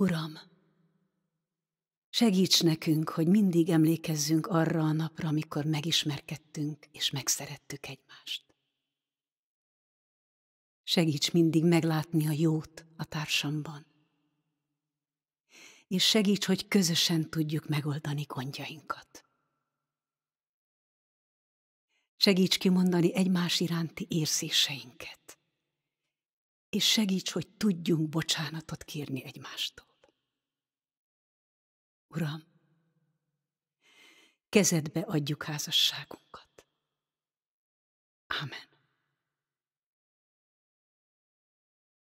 Uram, segíts nekünk, hogy mindig emlékezzünk arra a napra, amikor megismerkedtünk és megszerettük egymást. Segíts mindig meglátni a jót a társamban. És segíts, hogy közösen tudjuk megoldani gondjainkat. Segíts kimondani egymás iránti érzéseinket. És segíts, hogy tudjunk bocsánatot kérni egymástól. Uram, kezedbe adjuk házasságunkat. Amen.